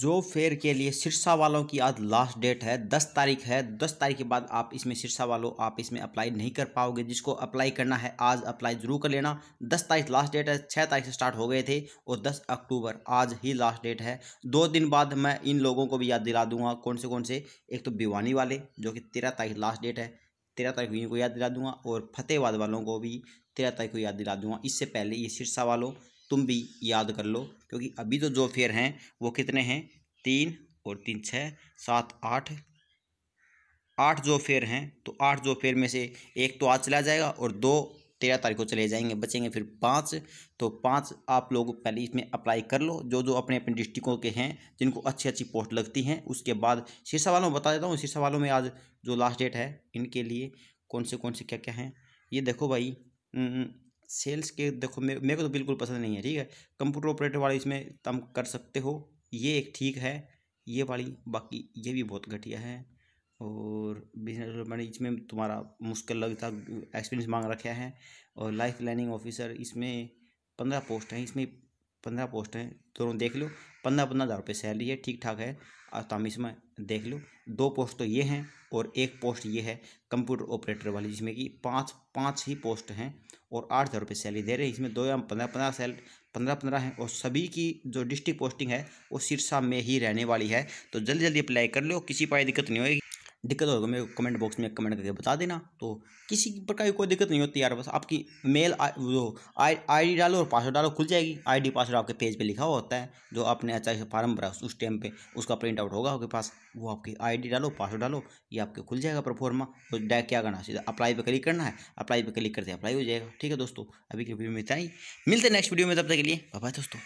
जो फेयर के लिए सिरसा वालों की आज लास्ट डेट है दस तारीख है दस तारीख के बाद आप इसमें सिरसा वालों आप इसमें अप्लाई नहीं कर पाओगे जिसको अप्लाई करना है आज अप्लाई जरूर कर लेना दस तारीख लास्ट डेट है छः तारीख से स्टार्ट हो गए थे और दस अक्टूबर आज ही लास्ट डेट है दो दिन बाद मैं इन लोगों को भी याद दिला दूंगा कौन से कौन से एक तो भिवानी वाले जो कि तेरह तारीख लास्ट डेट है तेरह तारीख को इनको याद दिला दूंगा और फतेहबाद वालों को भी तेरह तारीख को याद दिला दूंगा इससे पहले ये सिरसा वालों तुम भी याद कर लो क्योंकि अभी तो जो फेयर हैं वो कितने हैं तीन और तीन छः सात आठ आठ जो फेयर हैं तो आठ जो फेयर में से एक तो आज चला जाएगा और दो तेरह तारीख को चले जाएंगे बचेंगे फिर पाँच तो पाँच आप लोग पहले इसमें अप्लाई कर लो जो जो अपने अपने डिस्ट्रिक्टों के हैं जिनको अच्छी अच्छी पोस्ट लगती हैं उसके बाद शीर्षा वालों में बता देता हूँ शीर्षा वालों में आज जो लास्ट डेट है इनके लिए कौन से कौन से क्या क्या हैं ये देखो भाई हम्म, हम्म। सेल्स के देखो मेरे, मेरे को तो बिल्कुल पसंद नहीं है ठीक है कंप्यूटर ऑपरेटर वाली इसमें तुम कर सकते हो ये एक ठीक है ये वाली बाकी ये भी बहुत घटिया है और बिजनेस डेवलपमेंट इसमें तुम्हारा मुश्किल लगता एक्सपीरियंस मांग रखा है और लाइफ प्लानिंग ऑफिसर इसमें पंद्रह पोस्ट हैं इसमें पंद्रह पोस्ट हैं दोनों तो देख लो पंद्रह पंद्रह हज़ार रुपये सैलरी है ठीक ठाक है तमाम तो इसमें देख लो दो पोस्ट तो ये हैं और एक पोस्ट ये है कंप्यूटर ऑपरेटर वाली जिसमें कि पाँच पाँच ही पोस्ट हैं और आठ हज़ार रुपये सैलरी दे रहे हैं इसमें दो या पंद्रह पंद्रह सैल पंद्रह पंद्रह हैं और सभी की जो डिस्ट्रिक्ट पोस्टिंग है वो सिरसा में ही रहने वाली है तो जल्दी जल्दी अप्लाई कर लो किसी पाए दिक्कत नहीं होगी दिक्कत होगी मेरे कमेंट बॉक्स में कमेंट करके बता देना तो किसी प्रकार की कोई दिक्कत नहीं होती यार बस आपकी मेल जो आई आई डालो और पासवर्ड डालो खुल जाएगी आईडी पासवर्ड आपके पेज पे लिखा हुआ होता है जो आपने अच्छा से फार्म भरा उस टाइम पे उसका प्रिंट आउट होगा आपके पास वो आपकी आई डालो पासवर्ड डालो ये आपके खुल जाएगा परफॉर्मा तो डायरेक्ट क्या करना सीधा अप्लाई पर क्लिक करना है अप्लाई पर क्लिक करते अप्लाई हो जाएगा ठीक है दोस्तों अभी की वीडियो में इतना ही मिलते हैं नेक्स्ट वीडियो में तब तक के लिए बाय दोस्तों